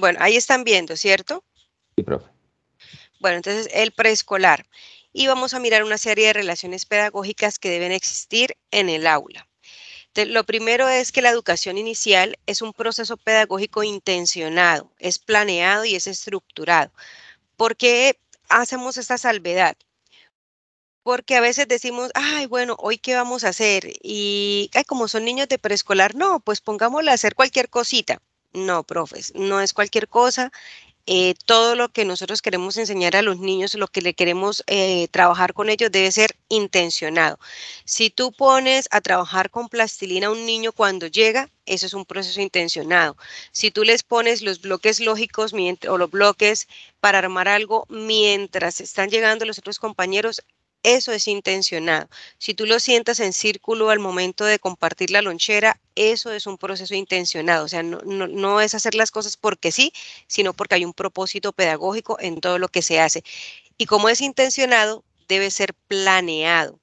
Bueno, ahí están viendo, ¿cierto? Sí, profe. Bueno, entonces el preescolar. Y vamos a mirar una serie de relaciones pedagógicas que deben existir en el aula. lo primero es que la educación inicial es un proceso pedagógico intencionado, es planeado y es estructurado. ¿Por qué hacemos esta salvedad? porque a veces decimos, ay, bueno, hoy qué vamos a hacer, y ay, como son niños de preescolar, no, pues pongámosle a hacer cualquier cosita. No, profes, no es cualquier cosa. Eh, todo lo que nosotros queremos enseñar a los niños, lo que le queremos eh, trabajar con ellos debe ser intencionado. Si tú pones a trabajar con plastilina a un niño cuando llega, eso es un proceso intencionado. Si tú les pones los bloques lógicos o los bloques para armar algo mientras están llegando los otros compañeros, eso es intencionado. Si tú lo sientas en círculo al momento de compartir la lonchera, eso es un proceso intencionado. O sea, no, no, es hacer las cosas porque sí, sino porque hay un propósito pedagógico en todo lo que se hace. Y como es intencionado, debe ser planeado.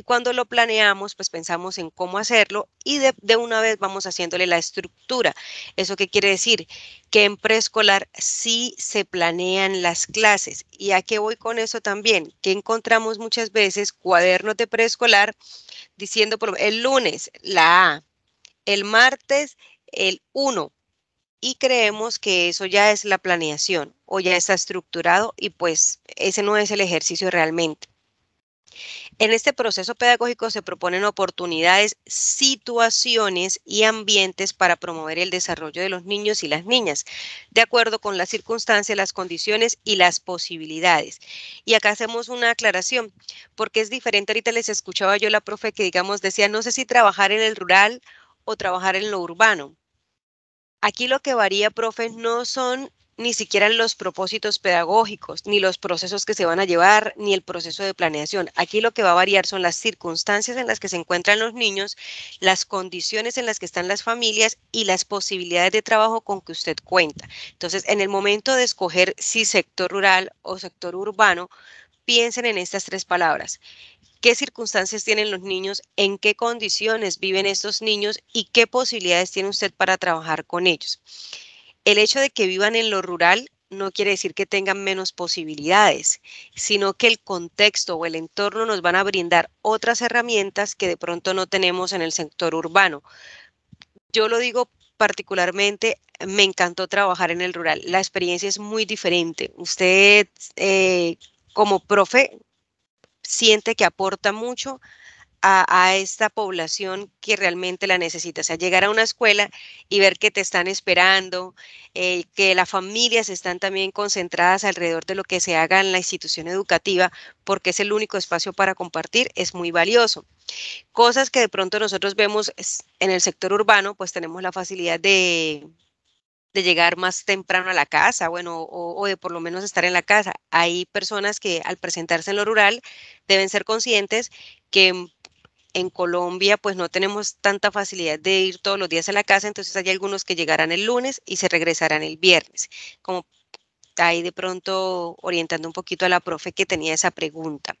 Y cuando lo planeamos, pues pensamos en cómo hacerlo y de, una vez vamos haciéndole la estructura. ¿Eso qué quiere decir? Que en preescolar sí se planean las clases. ¿Y a qué voy con eso también? Que encontramos muchas veces cuadernos de preescolar diciendo por, el lunes la A, el martes el 1, y creemos que eso ya es la planeación o ya está estructurado y pues ese no es el ejercicio realmente. En este proceso pedagógico se proponen oportunidades, situaciones y ambientes para promover el desarrollo de los niños y las niñas, de acuerdo con las circunstancias, las condiciones y las posibilidades. Y acá hacemos una aclaración, porque es diferente. Ahorita les escuchaba yo la profe que, digamos, decía, no sé si trabajar en el rural o trabajar en lo urbano. Aquí lo que varía, profe, no son ni siquiera los propósitos pedagógicos, ni los procesos que se van a llevar, ni el proceso de planeación. Aquí lo que va a variar son las circunstancias en las que se encuentran los niños, las condiciones en las que están las familias y las posibilidades de trabajo con que usted cuenta. Entonces, en el momento de escoger si sector rural o sector urbano, piensen en estas tres palabras qué circunstancias tienen los niños, en qué condiciones viven estos niños y qué posibilidades tiene usted para trabajar con ellos el hecho de que vivan en lo rural no quiere decir que tengan menos posibilidades, sino que el contexto o el entorno nos van a brindar otras herramientas que de pronto no tenemos en el sector urbano. Yo lo digo particularmente, me encantó trabajar en el rural. La experiencia es muy diferente. Usted eh, como profe siente que aporta mucho a, esta población que realmente la necesita. O sea, llegar a una escuela y ver que te están esperando, eh, que las familias están también concentradas alrededor de lo que se haga en la institución educativa, porque es el único espacio para compartir, es muy valioso. Cosas que de pronto nosotros vemos en el sector urbano, pues tenemos la facilidad de, de llegar más temprano a la casa, bueno, o, o, de por lo menos estar en la casa. Hay personas que al presentarse en lo rural deben ser conscientes que en Colombia pues no tenemos tanta facilidad de ir todos los días a la casa, entonces hay algunos que llegarán el lunes y se regresarán el viernes, como ahí de pronto orientando un poquito a la profe que tenía esa pregunta.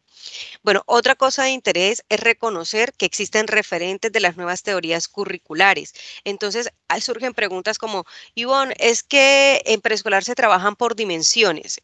Bueno, otra cosa de interés es reconocer que existen referentes de las nuevas teorías curriculares. Entonces, surgen preguntas como, Ivonne, es que en preescolar se trabajan por dimensiones.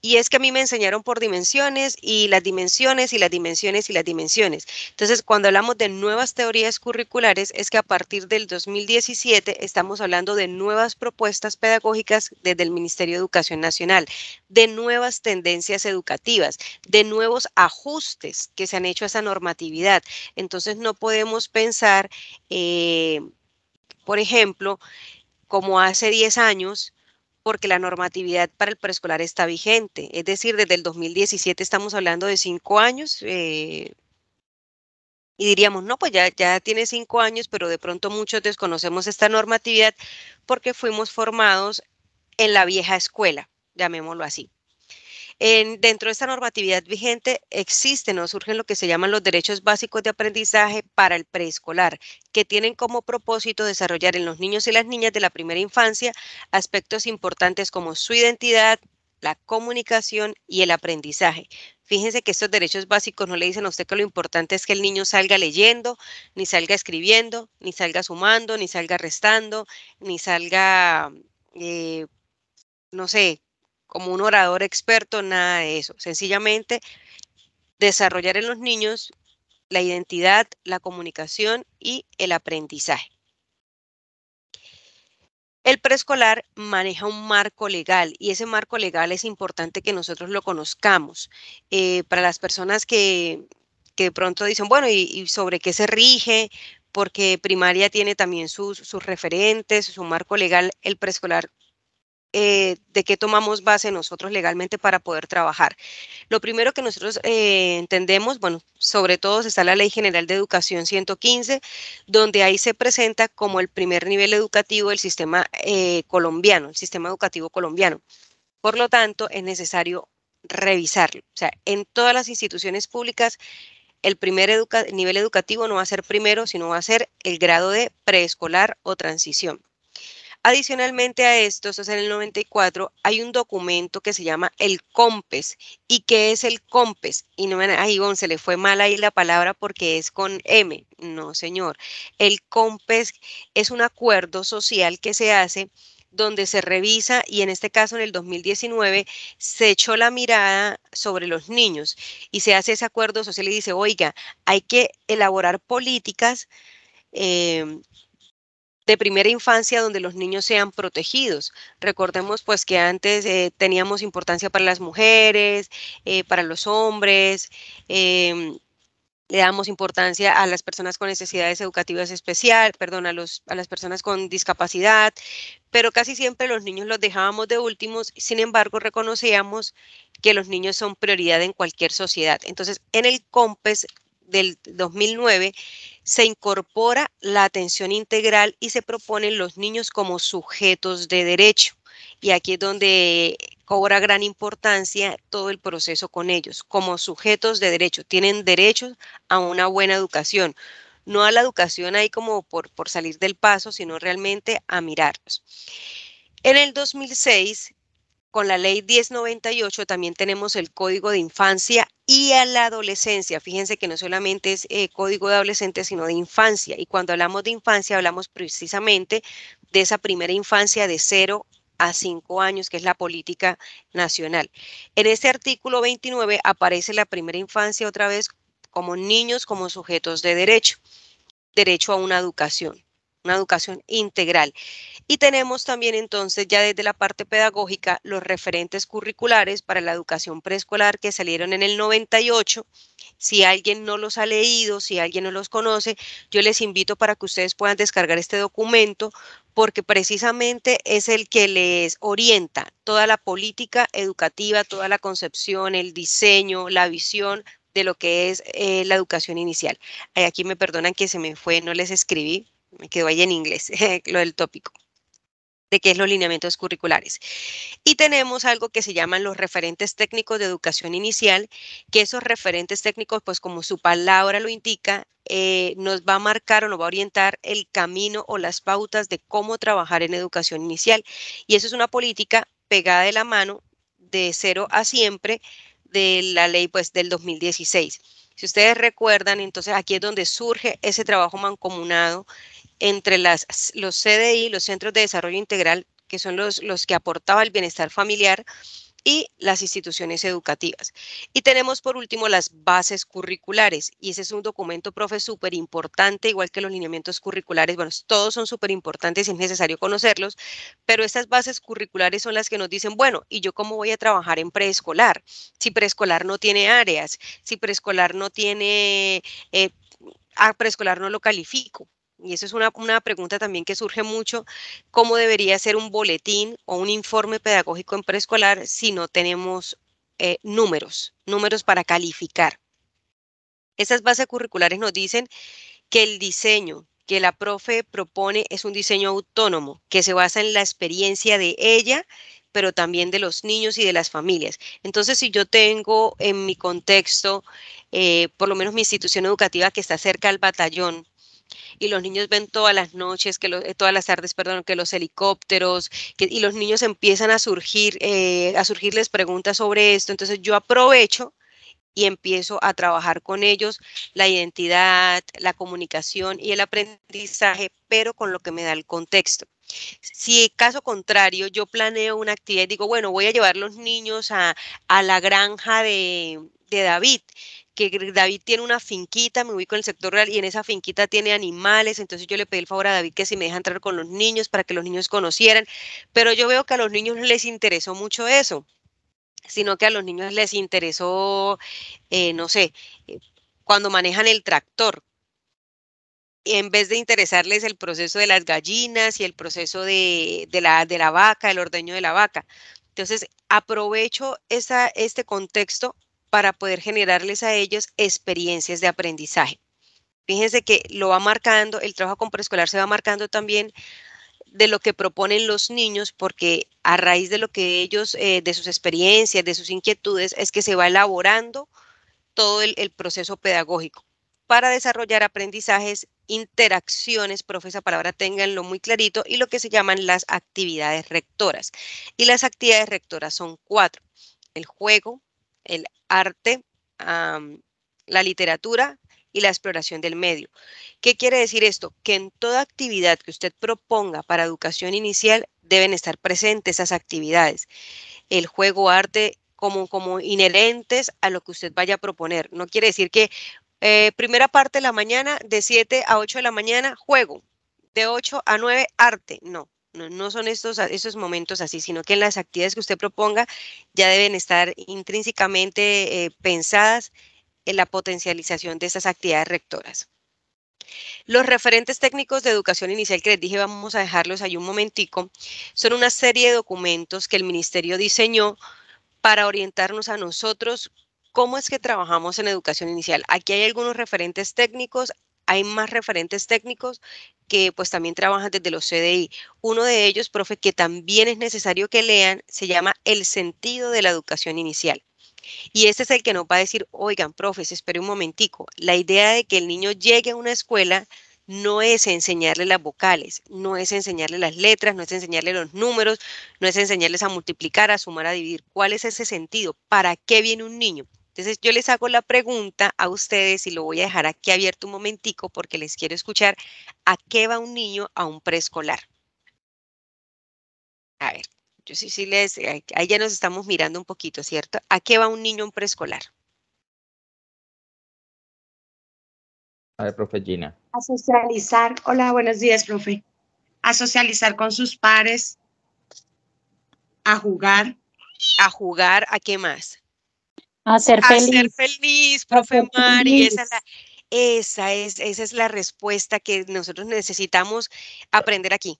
Y es que a mí me enseñaron por dimensiones y las dimensiones y las dimensiones y las dimensiones. Entonces, cuando hablamos de nuevas teorías curriculares, es que a partir del 2017 estamos hablando de nuevas propuestas pedagógicas desde el Ministerio de Educación Nacional, de nuevas tendencias educativas, de nuevos ajustes que se han hecho a esa normatividad. Entonces, no podemos pensar, eh, por ejemplo, como hace 10 años, porque la normatividad para el preescolar está vigente. Es decir, desde el 2017 estamos hablando de cinco años. Eh, y diríamos, no, pues ya, ya tiene cinco años, pero de pronto muchos desconocemos esta normatividad porque fuimos formados en la vieja escuela, llamémoslo así dentro de esta normatividad vigente existen o surgen lo que se llaman los derechos básicos de aprendizaje para el preescolar, que tienen como propósito desarrollar en los niños y las niñas de la primera infancia aspectos importantes como su identidad, la comunicación y el aprendizaje. Fíjense que estos derechos básicos no le dicen a usted que lo importante es que el niño salga leyendo, ni salga escribiendo, ni salga sumando, ni salga restando, ni salga, eh, no sé, como un orador experto, nada de eso. Sencillamente desarrollar en los niños la identidad, la comunicación y el aprendizaje. El preescolar maneja un marco legal y ese marco legal es importante que nosotros lo conozcamos. Eh, para las personas que, de pronto dicen, bueno, ¿y, sobre qué se rige? porque primaria tiene también sus, sus, referentes, su marco legal, el preescolar eh, de qué tomamos base nosotros legalmente para poder trabajar. Lo primero que nosotros eh, entendemos, bueno, sobre todo está la Ley General de Educación 115, donde ahí se presenta como el primer nivel educativo del sistema eh, colombiano, el sistema educativo colombiano. Por lo tanto, es necesario revisarlo. O sea, en todas las instituciones públicas, el primer nivel educativo no va a ser primero, sino va a ser el grado de preescolar o transición. Adicionalmente a esto, esto es en el 94, hay un documento que se llama el COMPES. ¿Y qué es el COMPES? Y no, a Ivonne se le fue mal ahí la palabra porque es con M. No, señor. El COMPES es un acuerdo social que se hace donde se revisa y en este caso en el 2019 se echó la mirada sobre los niños y se hace ese acuerdo social y dice, oiga, hay que elaborar políticas eh, de primera infancia donde los niños sean protegidos. Recordemos pues que antes eh, teníamos importancia para las mujeres, eh, para los hombres, em, le damos importancia a las personas con necesidades educativas especial perdón, a, a las personas con discapacidad, pero casi siempre los niños los dejábamos de últimos, sin embargo reconocíamos que los niños son prioridad en cualquier sociedad. Entonces, en el COMPES del 2009 se incorpora la atención integral y se proponen los niños como sujetos de derecho. Y aquí es donde cobra gran importancia todo el proceso con ellos, como sujetos de derecho. Tienen derecho a una buena educación, no a la educación ahí como por, por salir del paso, sino realmente a mirarlos. En el 2006 con la ley 1098 también tenemos el código de infancia y a la adolescencia. Fíjense que no solamente es eh, código de adolescente, sino de infancia. Y cuando hablamos de infancia, hablamos precisamente de esa primera infancia de 0 a 5 años, que es la política nacional. En este artículo 29 aparece la primera infancia otra vez como niños como sujetos de derecho, derecho a una educación una educación integral. Y tenemos también entonces ya desde la parte pedagógica los referentes curriculares para la educación preescolar que salieron en el 98. Si alguien no los ha leído, si alguien no los conoce, yo les invito para que ustedes puedan descargar este documento porque precisamente es el que les orienta toda la política educativa, toda la concepción, el diseño, la visión de lo que es eh, la educación inicial. aquí me perdonan que se me fue, no les escribí, me quedó ahí en inglés lo del tópico, de qué es los lineamientos curriculares. Y tenemos algo que se llaman los referentes técnicos de educación inicial, que esos referentes técnicos, pues como su palabra lo indica, eh, nos va a marcar o nos va a orientar el camino o las pautas de cómo trabajar en educación inicial. Y eso es una política pegada de la mano de cero a siempre de la ley pues del 2016. Si ustedes recuerdan, entonces aquí es donde surge ese trabajo mancomunado entre las, los CDI, los Centros de Desarrollo Integral, que son los, que aportaba el bienestar familiar, y las instituciones educativas. Y tenemos por último las bases curriculares, y ese es un documento, profe, súper importante, igual que los lineamientos curriculares, bueno, todos son súper importantes y es necesario conocerlos, pero estas bases curriculares son las que nos dicen, bueno, ¿y yo cómo voy a trabajar en preescolar? Si preescolar no tiene áreas, si preescolar no tiene... Eh, a ah, preescolar no lo califico y eso es una, pregunta también que surge mucho, ¿cómo debería ser un boletín o un informe pedagógico en preescolar si no tenemos eh, números, números para calificar? Esas bases curriculares nos dicen que el diseño que la profe propone es un diseño autónomo, que se basa en la experiencia de ella pero también de los niños y de las familias. Entonces, si yo tengo en mi contexto, eh, por lo menos mi institución educativa que está cerca al batallón, y los niños ven todas las noches, que eh, todas las tardes, perdón, que los helicópteros, y los niños empiezan a surgir, eh, a surgirles preguntas sobre esto. Entonces yo aprovecho y empiezo a trabajar con ellos la identidad, la comunicación y el aprendizaje, pero con lo que me da el contexto. Si caso contrario, yo planeo una actividad y digo, bueno, voy a llevar los niños a, la granja de David que David tiene una finquita, me ubico en el sector real, y en esa finquita tiene animales, entonces yo le pedí el favor a David que si me deja entrar con los niños para que los niños conocieran, pero yo veo que a los niños no les interesó mucho eso, sino que a los niños les interesó, eh, no sé, eh, cuando manejan el tractor, en vez de interesarles el proceso de las gallinas y el proceso de, la, vaca, el ordeño de la vaca. Entonces, aprovecho esa, este contexto para poder generarles a ellos experiencias de aprendizaje. Fíjense que lo va marcando, el trabajo con preescolar se va marcando también de lo que proponen los niños, porque a raíz de lo que ellos, eh, de sus experiencias, de sus inquietudes, es que se va elaborando todo el, proceso pedagógico para desarrollar aprendizajes, interacciones, profesa para ahora tenganlo muy clarito, y lo que se llaman las actividades rectoras. Y las actividades rectoras son cuatro, el juego, el arte, la literatura y la exploración del medio. ¿Qué quiere decir esto? Que en toda actividad que usted proponga para educación inicial deben estar presentes esas actividades. El juego, arte, como, como inherentes a lo que usted vaya a proponer. No quiere decir que eh, primera parte de la mañana, de 7 a 8 de la mañana, juego. De 8 a 9, arte. No, no, son estos, esos momentos así, sino que en las actividades que usted proponga ya deben estar intrínsecamente eh, pensadas en la potencialización de estas actividades rectoras. Los referentes técnicos de educación inicial que les dije, vamos a dejarlos ahí un momentico, son una serie de documentos que el ministerio diseñó para orientarnos a nosotros cómo es que trabajamos en educación inicial. Aquí hay algunos referentes técnicos, hay más referentes técnicos que pues también trabajan desde los CDI. Uno de ellos, profe, que también es necesario que lean, se llama El sentido de la educación inicial. Y este es el que nos va a decir, oigan, profes, espere un momentico, la idea de que el niño llegue a una escuela no es enseñarle las vocales, no es enseñarle las letras, no es enseñarle los números, no es enseñarles a multiplicar, a sumar, a dividir. ¿Cuál es ese sentido? ¿Para qué viene un niño? Entonces yo les hago la pregunta a ustedes y lo voy a dejar aquí abierto un momentico porque les quiero escuchar a qué va un niño a un preescolar. A ver, yo sí, sí les, ahí ya nos estamos mirando un poquito, ¿cierto? ¿A qué va un niño a un preescolar? A ver, profe Gina. A socializar. Hola, buenos días, profe. A socializar con sus pares. A jugar. A jugar, ¿a qué más? A ser feliz. profe Mari. Esa, es la, esa, es, la respuesta que nosotros necesitamos aprender aquí.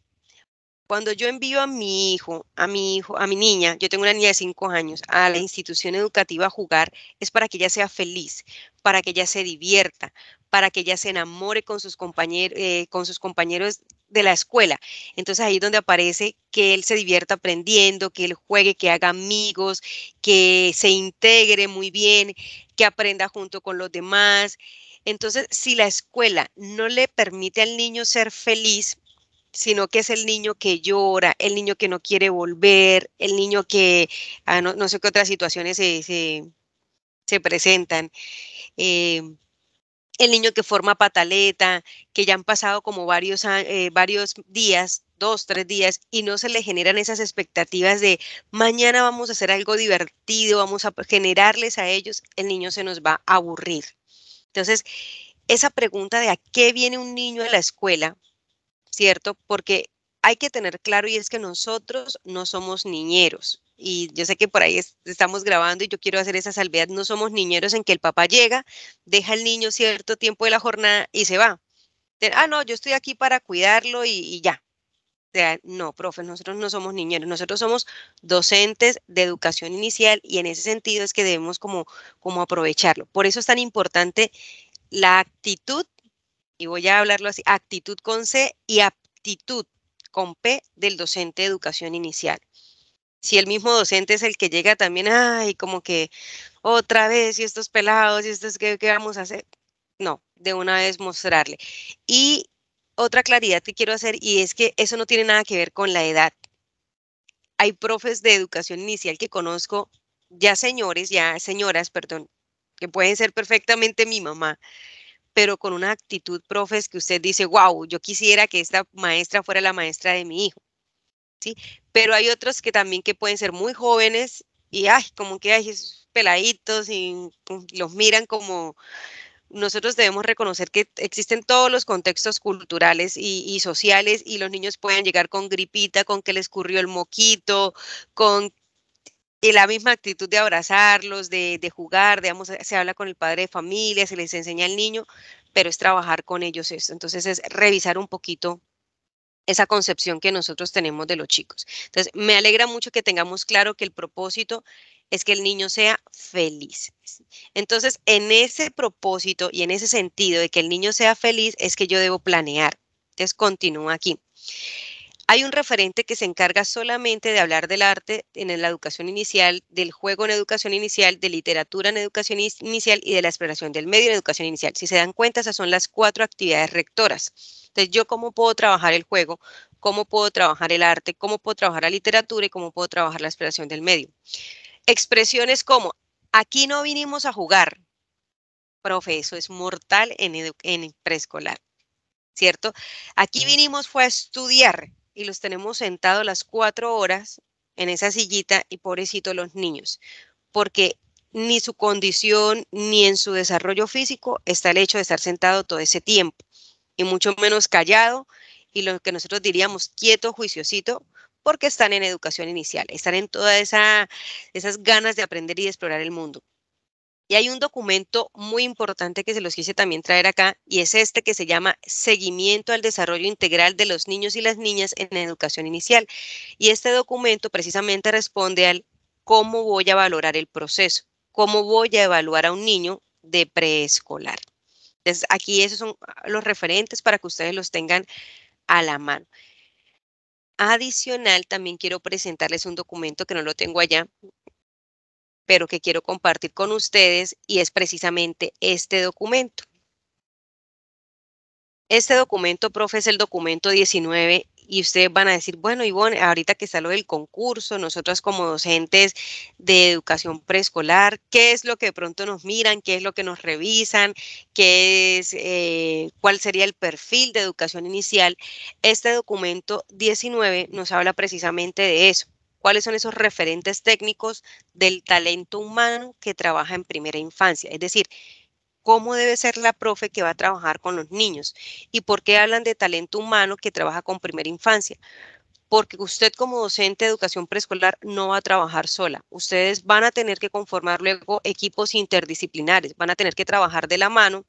Cuando yo envío a mi hijo, a mi hijo, a mi niña, yo tengo una niña de cinco años, a la institución educativa a jugar, es para que ella sea feliz, para que ella se divierta, para que ella se enamore con sus, eh, con sus compañeros de la escuela. Entonces ahí es donde aparece que él se divierta aprendiendo, que él juegue, que haga amigos, que se integre muy bien, que aprenda junto con los demás. Entonces, si la escuela no le permite al niño ser feliz, sino que es el niño que llora, el niño que no quiere volver, el niño que, ah, no, sé qué otras situaciones se, presentan. Eh, el niño que forma pataleta, que ya han pasado como varios, eh, varios días, dos, tres días, y no se le generan esas expectativas de mañana vamos a hacer algo divertido, vamos a generarles a ellos, el niño se nos va a aburrir. Entonces, esa pregunta de a qué viene un niño a la escuela, ¿cierto? Porque hay que tener claro y es que nosotros no somos niñeros y yo sé que por ahí estamos grabando y yo quiero hacer esa salvedad, no somos niñeros en que el papá llega, deja al niño cierto tiempo de la jornada y se va. Ah, no, yo estoy aquí para cuidarlo y, ya. O sea, no, profe, nosotros no somos niñeros, nosotros somos docentes de educación inicial y en ese sentido es que debemos como, como aprovecharlo. Por eso es tan importante la actitud, y voy a hablarlo así, actitud con C y aptitud con P del docente de educación inicial si el mismo docente es el que llega también, ay, como que otra vez, y estos pelados, y estos, ¿qué, vamos a hacer? No, de una vez mostrarle. Y otra claridad que quiero hacer, y es que eso no tiene nada que ver con la edad. Hay profes de educación inicial que conozco, ya señores, ya señoras, perdón, que pueden ser perfectamente mi mamá, pero con una actitud, profes, que usted dice, wow, yo quisiera que esta maestra fuera la maestra de mi hijo. Pero hay otros que también que pueden ser muy jóvenes y, ay, como que hay peladitos y los miran como... Nosotros debemos reconocer que existen todos los contextos culturales y, sociales y los niños pueden llegar con gripita, con que les currió el moquito, con la misma actitud de abrazarlos, de, de, jugar, digamos, se habla con el padre de familia, se les enseña al niño, pero es trabajar con ellos esto. Entonces es revisar un poquito esa concepción que nosotros tenemos de los chicos. Entonces, me alegra mucho que tengamos claro que el propósito es que el niño sea feliz. Entonces, en ese propósito y en ese sentido de que el niño sea feliz es que yo debo planear. Entonces, continúo aquí. Hay un referente que se encarga solamente de hablar del arte en la educación inicial, del juego en educación inicial, de literatura en educación inicial y de la exploración del medio en educación inicial. Si se dan cuenta, esas son las cuatro actividades rectoras. Entonces, yo cómo puedo trabajar el juego, cómo puedo trabajar el arte, cómo puedo trabajar la literatura y cómo puedo trabajar la exploración del medio. Expresiones como, aquí no vinimos a jugar. Profe, eso es mortal en, en preescolar, ¿cierto? Aquí vinimos fue a estudiar y los tenemos sentados las cuatro horas en esa sillita y pobrecito los niños, porque ni su condición ni en su desarrollo físico está el hecho de estar sentado todo ese tiempo, y mucho menos callado y lo que nosotros diríamos quieto, juiciosito, porque están en educación inicial, están en todas esas ganas de aprender y explorar el mundo. Y hay un documento muy importante que se los quise también traer acá y es este que se llama Seguimiento al Desarrollo Integral de los Niños y las Niñas en Educación Inicial. Y este documento precisamente responde al cómo voy a valorar el proceso, cómo voy a evaluar a un niño de preescolar. Entonces, aquí esos son los referentes para que ustedes los tengan a la mano. Adicional, también quiero presentarles un documento que no lo tengo allá, pero que quiero compartir con ustedes y es precisamente este documento. Este documento, profe, es el documento 19 y ustedes van a decir, bueno, Ivonne, ahorita que está lo del concurso, nosotras como docentes de educación preescolar, ¿qué es lo que de pronto nos miran? ¿Qué es lo que nos revisan? ¿Qué es, eh, cuál sería el perfil de educación inicial? Este documento 19 nos habla precisamente de eso cuáles son esos referentes técnicos del talento humano que trabaja en primera infancia. Es decir, cómo debe ser la profe que va a trabajar con los niños y por qué hablan de talento humano que trabaja con primera infancia. Porque usted como docente de educación preescolar no va a trabajar sola. Ustedes van a tener que conformar luego equipos interdisciplinares, van a tener que trabajar de la mano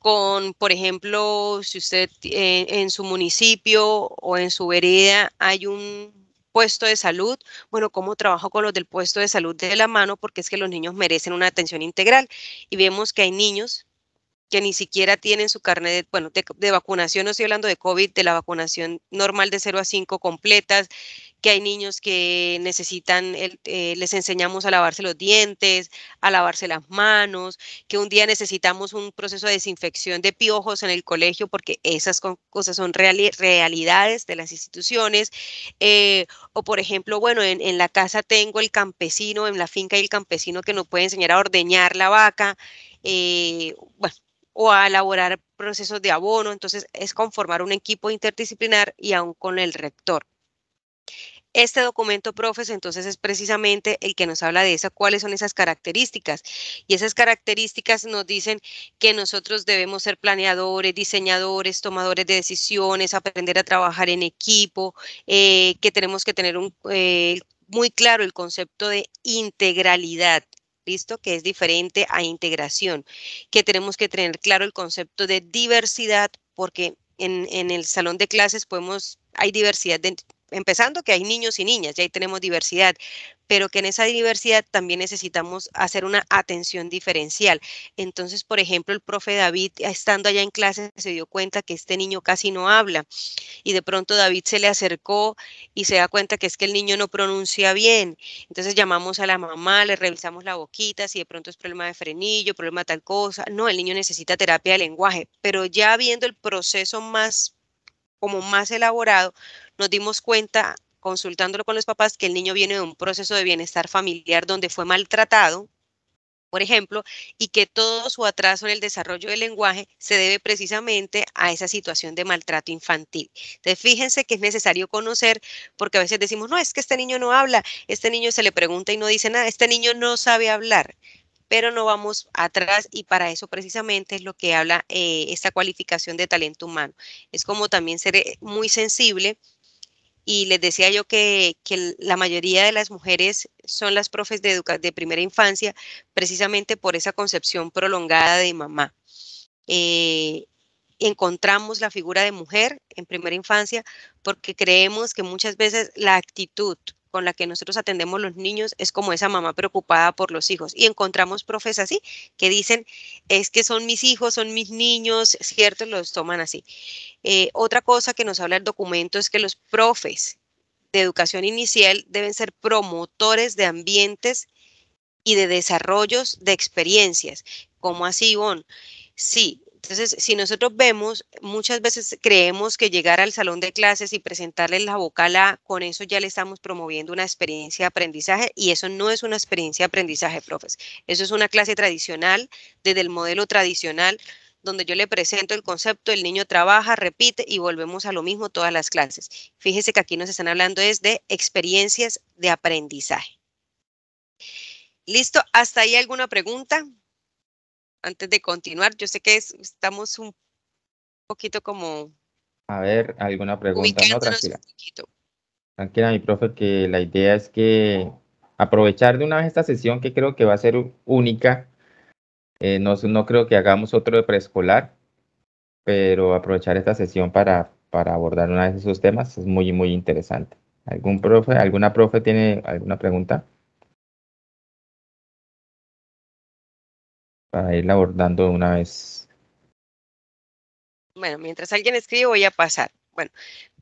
con, por ejemplo, si usted eh, en su municipio o en su vereda hay un puesto de salud, bueno, cómo trabajo con los del puesto de salud de la mano, porque es que los niños merecen una atención integral. Y vemos que hay niños que ni siquiera tienen su carnet de, bueno, de vacunación, no estoy hablando de COVID, de la vacunación normal de 0 a 5 completas, que hay niños que necesitan, eh, les enseñamos a lavarse los dientes, a lavarse las manos, que un día necesitamos un proceso de desinfección de piojos en el colegio porque esas cosas son realidades de las instituciones. Eh, o por ejemplo, bueno, en, la casa tengo el campesino, en la finca hay el campesino que nos puede enseñar a ordeñar la vaca. Eh, o a elaborar procesos de abono. Entonces, es conformar un equipo interdisciplinar y aún con el rector. Este documento, profes, entonces es precisamente el que nos habla de esa, cuáles son esas características. Y esas características nos dicen que nosotros debemos ser planeadores, diseñadores, tomadores de decisiones, aprender a trabajar en equipo, eh, que tenemos que tener un, eh, muy claro el concepto de integralidad. ¿Listo? Que es diferente a integración, que tenemos que tener claro el concepto de diversidad, porque en, en el salón de clases podemos, hay diversidad de empezando que hay niños y niñas, ya ahí tenemos diversidad, pero que en esa diversidad también necesitamos hacer una atención diferencial. Entonces, por ejemplo, el profe David, eh, estando allá en clase, se dio cuenta que este niño casi no habla y de pronto David se le acercó y se da cuenta que es que el niño no pronuncia bien. Entonces llamamos a la mamá, le revisamos la boquita, si de pronto es problema de frenillo, problema tal cosa. No, el niño necesita terapia de lenguaje, pero ya viendo el proceso más como más elaborado, nos dimos cuenta consultándolo con los papás que el niño viene de un proceso de bienestar familiar donde fue maltratado, por ejemplo, y que todo su atraso en el desarrollo del lenguaje se debe precisamente a esa situación de maltrato infantil. Entonces, fíjense que es necesario conocer, porque a veces decimos, no, es que este niño no habla, este niño se le pregunta y no dice nada, este niño no sabe hablar pero no vamos atrás y para eso precisamente es lo que habla eh, esta cualificación de talento humano. Es como también ser eh, muy sensible y les decía yo que, la mayoría de las mujeres son las profes de, de primera infancia precisamente por esa concepción prolongada de mamá. Eh, encontramos la figura de mujer en primera infancia porque creemos que muchas veces la actitud con la que nosotros atendemos los niños es como esa mamá preocupada por los hijos. Y encontramos profes así que dicen, es que son mis hijos, son mis niños, ¿cierto? Los toman así. Eh, otra cosa que nos habla el documento es que los profes de educación inicial deben ser promotores de ambientes y de desarrollos de experiencias. ¿Cómo así, Ivonne? Sí, entonces, si nosotros vemos, muchas veces creemos que llegar al salón de clases y presentarles la vocal A, con eso ya le estamos promoviendo una experiencia de aprendizaje y eso no es una experiencia de aprendizaje, profes. Eso es una clase tradicional, desde el modelo tradicional, donde yo le presento el concepto, el niño trabaja, repite y volvemos a lo mismo todas las clases. Fíjese que aquí nos están hablando es de experiencias de aprendizaje. ¿Listo? ¿Hasta ahí alguna pregunta? antes de continuar? Yo sé que estamos un poquito como... A ver, alguna pregunta, no, tranquila. Tranquila, mi profe, que la idea es que aprovechar de una vez esta sesión que creo que va a ser única. Eh, no, no creo que hagamos otro de preescolar, pero aprovechar esta sesión para, para abordar una vez esos temas es muy, muy interesante. ¿Algún profe, alguna profe tiene alguna pregunta? para ir abordando de una vez. Bueno, mientras alguien escribe voy a pasar. Bueno,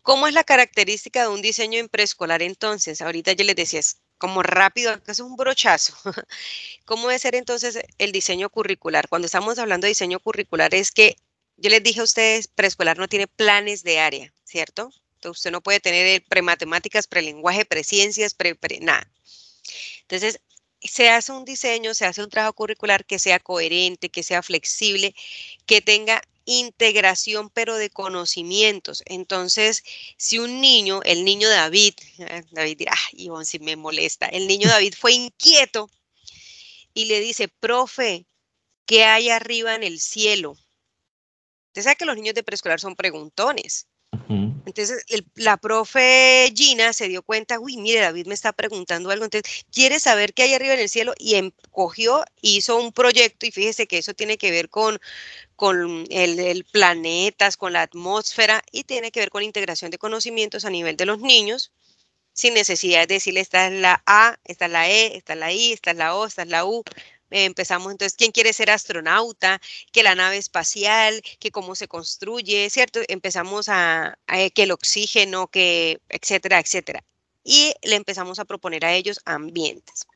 ¿cómo es la característica de un diseño en preescolar entonces? Ahorita yo les decía, es como rápido, es un brochazo. ¿Cómo debe ser entonces el diseño curricular? Cuando estamos hablando de diseño curricular es que yo les dije a ustedes, preescolar no tiene planes de área, ¿cierto? Entonces usted no puede tener eh, prematemáticas, prelenguaje, preciencias, pre, pre nada. Entonces, se hace un diseño, se hace un trabajo curricular que sea coherente, que sea flexible, que tenga integración pero de conocimientos. Entonces, si un niño, el niño David, ah, David dirá, Ivonne, si me molesta, el niño David fue inquieto y le dice, profe, ¿qué hay arriba en el cielo? Usted sabe que los niños de preescolar son preguntones. Entonces, la profe Gina se dio cuenta, uy, mire, David me está preguntando algo, entonces quiere saber qué hay arriba en el cielo y encogió, em, hizo un proyecto y fíjese que eso tiene que ver con, con el, planeta, planetas, con la atmósfera y tiene que ver con integración de conocimientos a nivel de los niños sin necesidad de decirle esta es la A, esta es la E, esta es la I, esta es la O, esta es la U, empezamos entonces, ¿quién quiere ser astronauta? Que la nave espacial, que cómo se construye, ¿cierto? Empezamos a, eh, que el oxígeno, que, etcétera, etcétera. Y le empezamos a proponer a ellos ambientes.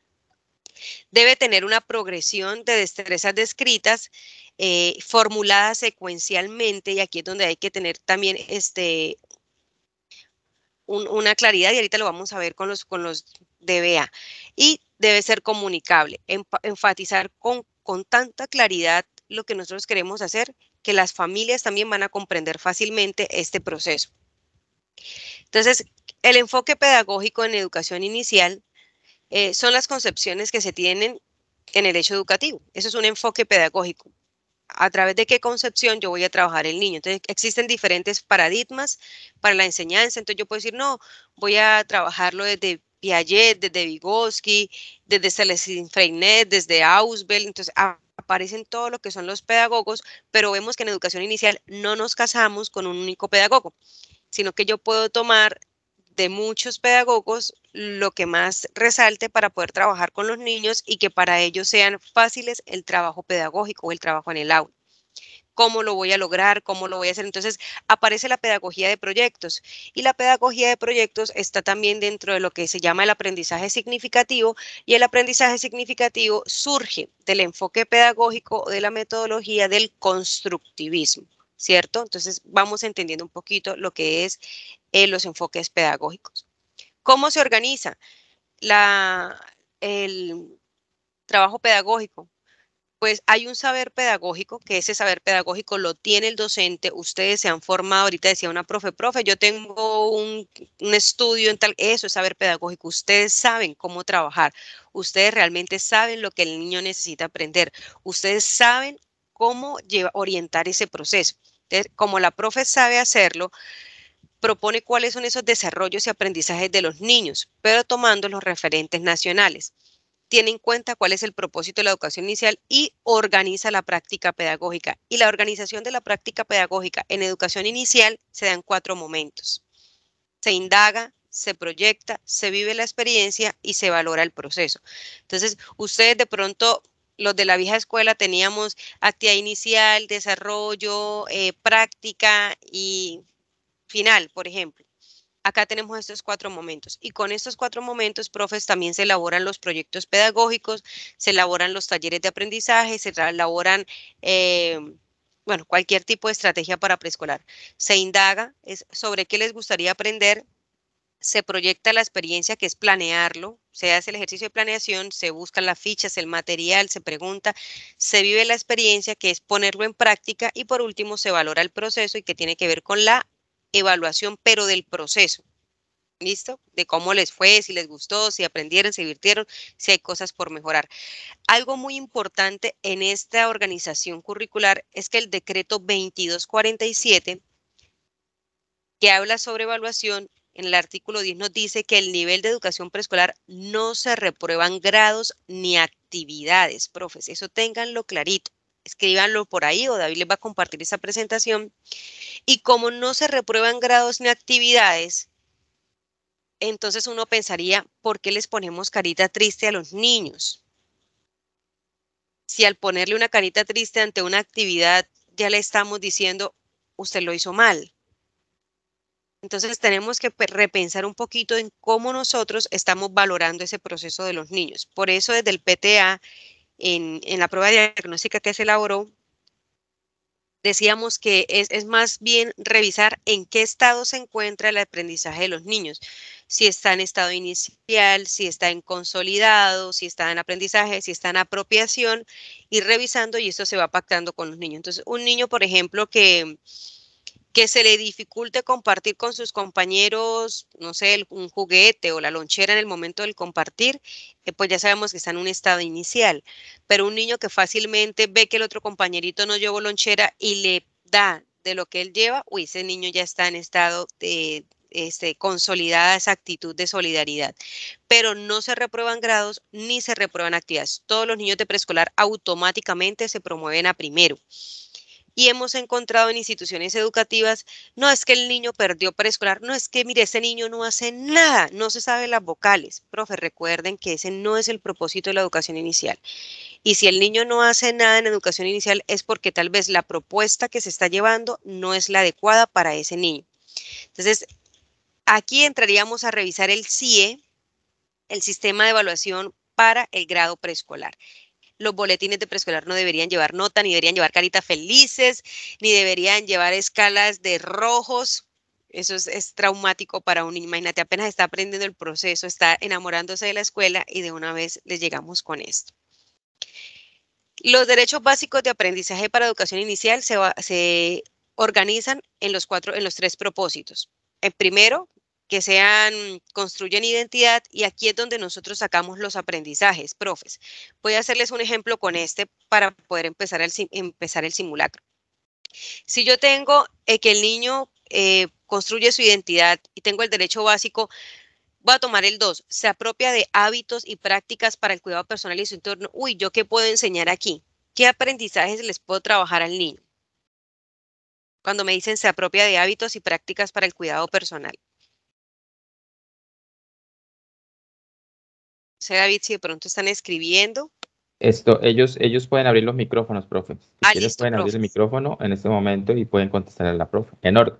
Debe tener una progresión de destrezas descritas eh, formuladas secuencialmente y aquí es donde hay que tener también este, una claridad y ahorita lo vamos a ver con los, con los DBA. Y debe ser comunicable, enfatizar con, tanta claridad lo que nosotros queremos hacer que las familias también van a comprender fácilmente este proceso. Entonces, el enfoque pedagógico en educación inicial eh, son las concepciones que se tienen en el hecho educativo. Eso es un enfoque pedagógico. A través de qué concepción yo voy a trabajar el niño. Entonces, existen diferentes paradigmas para la enseñanza. Entonces, yo puedo decir, no, voy a trabajarlo desde Piaget, desde Vygotsky, desde Celestine Freinet, desde Ausbel, entonces aparecen todo lo que son los pedagogos, pero vemos que en educación inicial no nos casamos con un único pedagogo, sino que yo puedo tomar de muchos pedagogos lo que más resalte para poder trabajar con los niños y que para ellos sean fáciles el trabajo pedagógico o el trabajo en el aula cómo lo voy a lograr, cómo lo voy a hacer. Entonces aparece la pedagogía de proyectos y la pedagogía de proyectos está también dentro de lo que se llama el aprendizaje significativo y el aprendizaje significativo surge del enfoque pedagógico de la metodología del constructivismo. ¿Cierto? Entonces vamos entendiendo un poquito lo que es eh, los enfoques pedagógicos. ¿Cómo se organiza la, el trabajo pedagógico? pues hay un saber pedagógico, que ese saber pedagógico lo tiene el docente, ustedes se han formado, ahorita decía una profe, profe, yo tengo un, estudio en tal, eso es saber pedagógico, ustedes saben cómo trabajar, ustedes realmente saben lo que el niño necesita aprender, ustedes saben cómo orientar ese proceso. como la profe sabe hacerlo, propone cuáles son esos desarrollos y aprendizajes de los niños, pero tomando los referentes nacionales tiene en cuenta cuál es el propósito de la educación inicial y organiza la práctica pedagógica. Y la organización de la práctica pedagógica en educación inicial se dan cuatro momentos. Se indaga, se proyecta, se vive la experiencia y se valora el proceso. Entonces, ustedes de pronto, los de la vieja escuela, teníamos actividad inicial, desarrollo, eh, práctica y final, por ejemplo acá tenemos estos cuatro momentos. Y con estos cuatro momentos, profes, también se elaboran los proyectos pedagógicos, se elaboran los talleres de aprendizaje, se elaboran, eh, bueno, cualquier tipo de estrategia para preescolar. Se indaga es sobre qué les gustaría aprender, se proyecta la experiencia que es planearlo, se hace el ejercicio de planeación, se buscan las fichas, el material, se pregunta, se vive la experiencia que es ponerlo en práctica y por último se valora el proceso y que tiene que ver con la evaluación, pero del proceso. ¿Listo? De cómo les fue, si les gustó, si aprendieron, si divirtieron, si hay cosas por mejorar. Algo muy importante en esta organización curricular es que el decreto 2247, que habla sobre evaluación, en el artículo 10 nos dice que el nivel de educación preescolar no se reprueban grados ni actividades, profes. Eso ténganlo clarito escríbanlo por ahí o David les va a compartir esa presentación. Y como no se reprueban grados ni actividades, entonces uno pensaría, ¿por qué les ponemos carita triste a los niños? Si al ponerle una carita triste ante una actividad ya le estamos diciendo, usted lo hizo mal. Entonces tenemos que repensar un poquito en cómo nosotros estamos valorando ese proceso de los niños. Por eso desde el PTA en, la prueba diagnóstica que se elaboró, decíamos que es, es, más bien revisar en qué estado se encuentra el aprendizaje de los niños. Si está en estado inicial, si está en consolidado, si está en aprendizaje, si está en apropiación, y revisando y esto se va pactando con los niños. Entonces, un niño, por ejemplo, que que se le dificulte compartir con sus compañeros, no sé, un juguete o la lonchera en el momento del compartir, eh, pues ya sabemos que está en un estado inicial. Pero un niño que fácilmente ve que el otro compañerito no llevó lonchera y le da de lo que él lleva, uy, ese niño ya está en estado de, este, consolidada esa actitud de solidaridad. Pero no se reprueban grados ni se reprueban actividades. Todos los niños de preescolar automáticamente se promueven a primero y hemos encontrado en instituciones educativas, no es que el niño perdió preescolar, no es que, mire, ese niño no hace nada, no se sabe las vocales. Profe, recuerden que ese no es el propósito de la educación inicial. Y si el niño no hace nada en educación inicial es porque tal vez la propuesta que se está llevando no es la adecuada para ese niño. Entonces, aquí entraríamos a revisar el CIE, el sistema de evaluación para el grado preescolar los boletines de preescolar no deberían llevar nota, ni deberían llevar caritas felices, ni deberían llevar escalas de rojos. Eso es, traumático para un niño. Imagínate, apenas está aprendiendo el proceso, está enamorándose de la escuela y de una vez le llegamos con esto. Los derechos básicos de aprendizaje para educación inicial se, organizan en los, cuatro, en los tres propósitos. El eh, primero, que sean, construyen identidad y aquí es donde nosotros sacamos los aprendizajes, profes. Voy a hacerles un ejemplo con este para poder empezar el, empezar el simulacro. Si yo tengo eh, que el niño eh, construye su identidad y tengo el derecho básico, voy a tomar el 2, se apropia de hábitos y prácticas para el cuidado personal y su entorno. Uy, ¿yo qué puedo enseñar aquí? ¿Qué aprendizajes les puedo trabajar al niño? Cuando me dicen se apropia de hábitos y prácticas para el cuidado personal. sea, David, si de pronto están escribiendo. Esto, ellos, ellos pueden abrir los micrófonos, profe. Ah, ellos pueden abrir el micrófono en este momento y pueden contestar a la profe, en orden.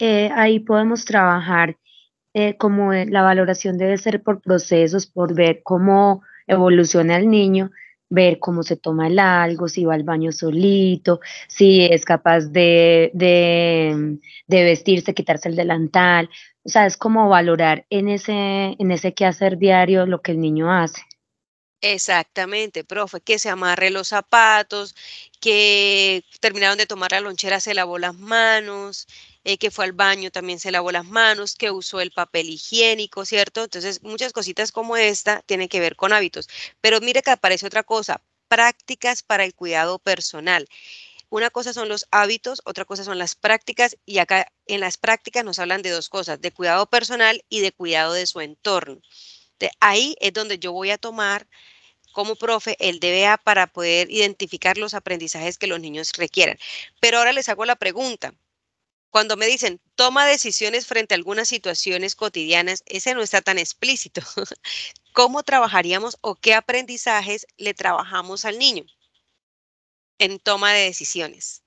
Eh, ahí podemos trabajar eh, como eh, la valoración debe ser por procesos, por ver cómo evoluciona el niño, ver cómo se toma el algo, si va al baño solito, si es capaz de, de, vestirse, quitarse el delantal. O sea, es como valorar en ese, en ese quehacer diario lo que el niño hace. Exactamente, profe, que se amarre los zapatos, que terminaron de tomar la lonchera, se lavó las manos, eh, que fue al baño, también se lavó las manos, que usó el papel higiénico, ¿cierto? Entonces, muchas cositas como esta tienen que ver con hábitos. Pero mire que aparece otra cosa, prácticas para el cuidado personal. Una cosa son los hábitos, otra cosa son las prácticas y acá en las prácticas nos hablan de dos cosas, de cuidado personal y de cuidado de su entorno. Este, ahí es donde yo voy a tomar como profe el DBA para poder identificar los aprendizajes que los niños requieran. Pero ahora les hago la pregunta. Cuando me dicen, toma decisiones frente a algunas situaciones cotidianas, ese no está tan explícito. ¿Cómo trabajaríamos o qué aprendizajes le trabajamos al niño en toma de decisiones?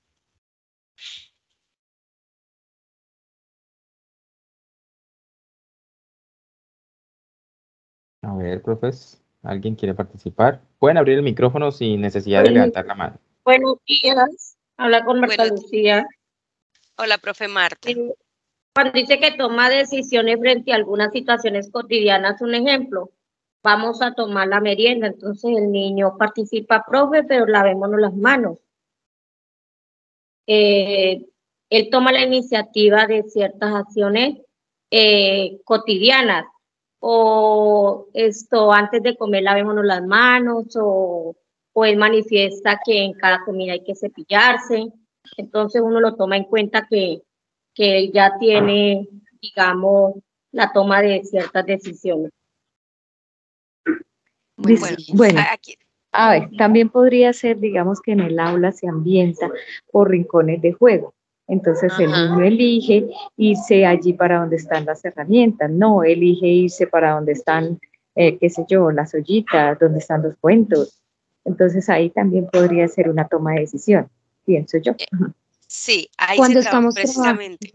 A ver, profes, ¿alguien quiere participar? Pueden abrir el micrófono sin necesidad de levantar la mano. Buenos días, habla con Marta Lucía. Hola, profe Marta. Cuando eh, dice que toma decisiones frente a algunas situaciones cotidianas, un ejemplo, vamos a tomar la merienda, entonces el niño participa, profe, pero lavémonos las manos. Eh, él toma la iniciativa de ciertas acciones eh, cotidianas, o esto antes de comer lavémonos las manos, o, o él manifiesta que en cada comida hay que cepillarse. Entonces uno lo toma en cuenta que, ya tiene, digamos, la toma de ciertas decisiones. bueno. A ver, también podría ser, digamos, que en el aula se ambienta por rincones de juego. Entonces el niño elige irse allí para donde están las herramientas, no, elige irse para donde están, eh, qué sé yo, las ollitas, donde están los cuentos. Entonces ahí también podría ser una toma de decisión, pienso yo. Eh, sí, ahí cuando estamos precisamente.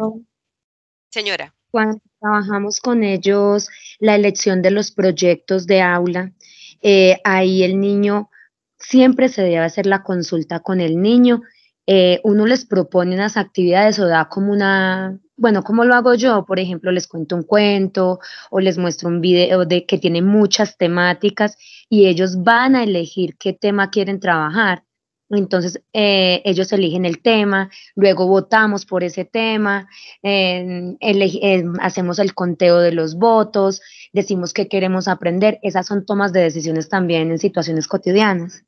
Señora. Cuando trabajamos con ellos la elección de los proyectos de aula, eh, ahí el niño siempre se debe hacer la consulta con el niño eh, uno les propone unas actividades o da como una, bueno, como lo hago yo? Por ejemplo, les cuento un cuento o les muestro un video de que tiene muchas temáticas y ellos van a elegir qué tema quieren trabajar. Entonces eh, ellos eligen el tema, luego votamos por ese tema, hacemos el conteo de los votos, decimos qué queremos aprender. Esas son tomas de decisiones también en situaciones cotidianas.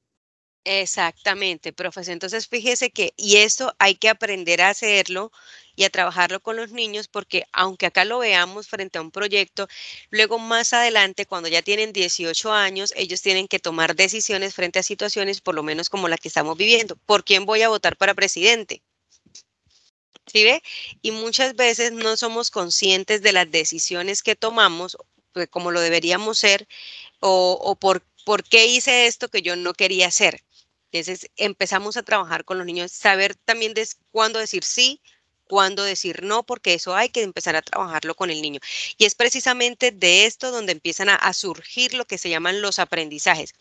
Exactamente, profesor. Entonces, fíjese que, y esto hay que aprender a hacerlo y a trabajarlo con los niños, porque aunque acá lo veamos frente a un proyecto, luego más adelante, cuando ya tienen 18 años, ellos tienen que tomar decisiones frente a situaciones, por lo menos como la que estamos viviendo. ¿Por quién voy a votar para presidente? ¿Sí ve? Y muchas veces no somos conscientes de las decisiones que tomamos, pues, como lo deberíamos ser, o, por, por qué hice esto que yo no quería hacer. Entonces empezamos a trabajar con los niños, saber también de cuándo decir sí, cuándo decir no, porque eso hay que empezar a trabajarlo con el niño. Y es precisamente de esto donde empiezan a, surgir lo que se llaman los aprendizajes.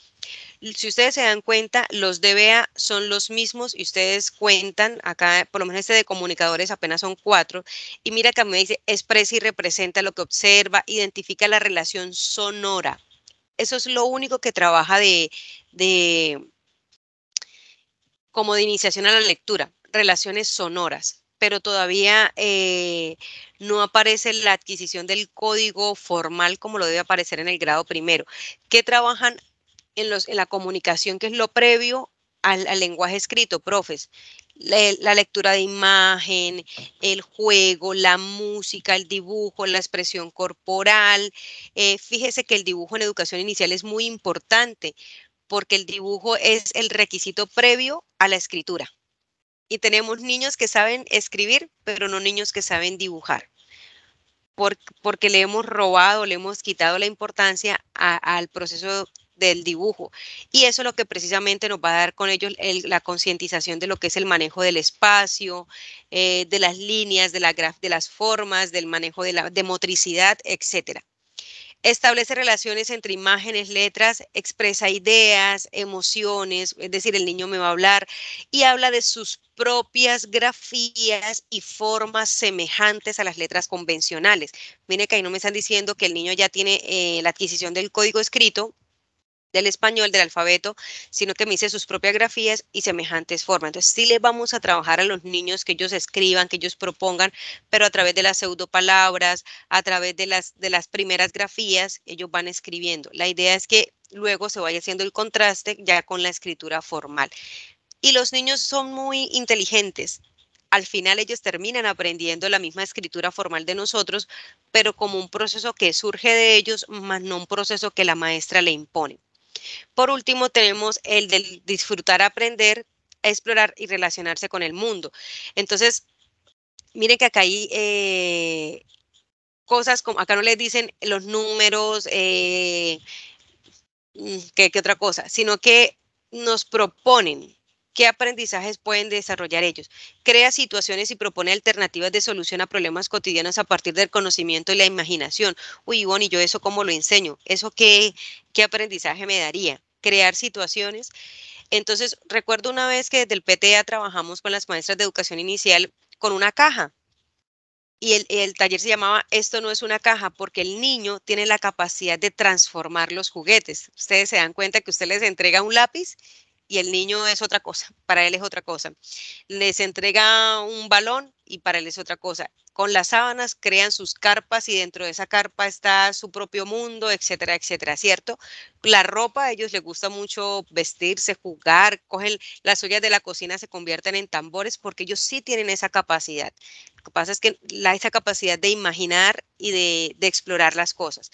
Si ustedes se dan cuenta, los DBA son los mismos y ustedes cuentan, acá por lo menos este de comunicadores apenas son cuatro, y mira que a mí me dice, expresa y representa lo que observa, identifica la relación sonora. Eso es lo único que trabaja de como de iniciación a la lectura, relaciones sonoras, pero todavía eh, no aparece la adquisición del código formal como lo debe aparecer en el grado primero, que trabajan en, los, en la comunicación, que es lo previo al, lenguaje escrito, profes. La, lectura de imagen, el juego, la música, el dibujo, la expresión corporal. Eh, fíjese que el dibujo en educación inicial es muy importante porque el dibujo es el requisito previo a la escritura. Y tenemos niños que saben escribir, pero no niños que saben dibujar, porque, le hemos robado, le hemos quitado la importancia al proceso del dibujo. Y eso es lo que precisamente nos va a dar con ellos la concientización de lo que es el manejo del espacio, eh, de las líneas, de, de las formas, del manejo de la de motricidad, etcétera. Establece relaciones entre imágenes, letras, expresa ideas, emociones, es decir, el niño me va a hablar y habla de sus propias grafías y formas semejantes a las letras convencionales. Mire que ahí no me están diciendo que el niño ya tiene eh, la adquisición del código escrito, del español, del alfabeto, sino que me hice sus propias grafías y semejantes formas. Entonces, sí les vamos a trabajar a los niños que ellos escriban, que ellos propongan, pero a través de las pseudopalabras, a través de las, de las primeras grafías, ellos van escribiendo. La idea es que luego se vaya haciendo el contraste ya con la escritura formal. Y los niños son muy inteligentes, al final ellos terminan aprendiendo la misma escritura formal de nosotros, pero como un proceso que surge de ellos, más no un proceso que la maestra le impone. Por último, tenemos el del disfrutar, aprender, explorar y relacionarse con el mundo. Entonces, miren que acá hay eh, cosas como, acá no les dicen los números, eh, mm, qué otra cosa, sino que nos proponen qué aprendizajes pueden desarrollar ellos. Crea situaciones y propone alternativas de solución a problemas cotidianos a partir del conocimiento y la imaginación. Uy, Ivonne, ¿y yo eso cómo lo enseño? ¿Eso qué, qué aprendizaje me daría? Crear situaciones. Entonces, recuerdo una vez que desde el PTA trabajamos con las maestras de educación inicial con una caja. Y el, el taller se llamaba Esto no es una caja, porque el niño tiene la capacidad de transformar los juguetes. Ustedes se dan cuenta que usted les entrega un lápiz y el niño es otra cosa, para él es otra cosa. Les entrega un balón y para él es otra cosa con las sábanas, crean sus carpas y dentro de esa carpa está su propio mundo, etcétera, etcétera, ¿cierto? La ropa, a ellos les gusta mucho vestirse, jugar, cogen las ollas de la cocina, se convierten en tambores porque ellos sí tienen esa capacidad. Lo que pasa es que la, esa capacidad de imaginar y de, explorar las cosas.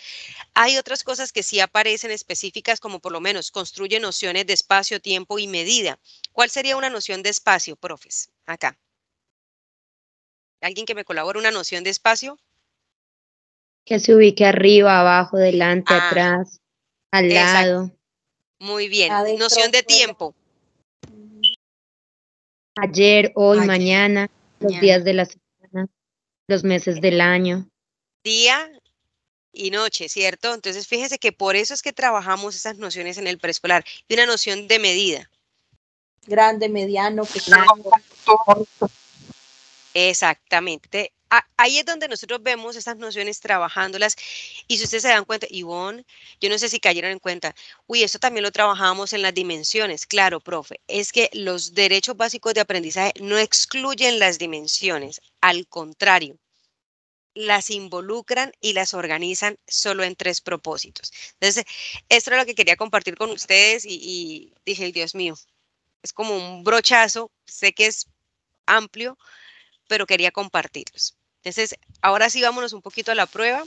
Hay otras cosas que sí aparecen específicas, como por lo menos construyen nociones de espacio, tiempo y medida. ¿Cuál sería una noción de espacio, profes? Acá alguien que me colabore una noción de espacio. Que se ubique arriba, abajo, delante, ah, atrás, al lado. Muy bien. noción de tiempo. Ayer, hoy, mañana, los días de la semana, los meses eh, del año. Día y noche, ¿cierto? Entonces, fíjese que por eso es que trabajamos esas nociones en el preescolar. Y una noción de medida. Grande, mediano, pequeño. Exactamente. Ahí es donde nosotros vemos estas nociones trabajándolas y si ustedes se dan cuenta, Ivonne, yo no sé si cayeron en cuenta, uy, esto también lo trabajamos en las dimensiones, claro, profe, es que los derechos básicos de aprendizaje no excluyen las dimensiones, al contrario, las involucran y las organizan solo en tres propósitos. Entonces, esto era lo que quería compartir con ustedes y, y dije, Dios mío, es como un brochazo, sé que es amplio, pero quería compartirlos. Entonces, ahora sí vámonos un poquito a la prueba.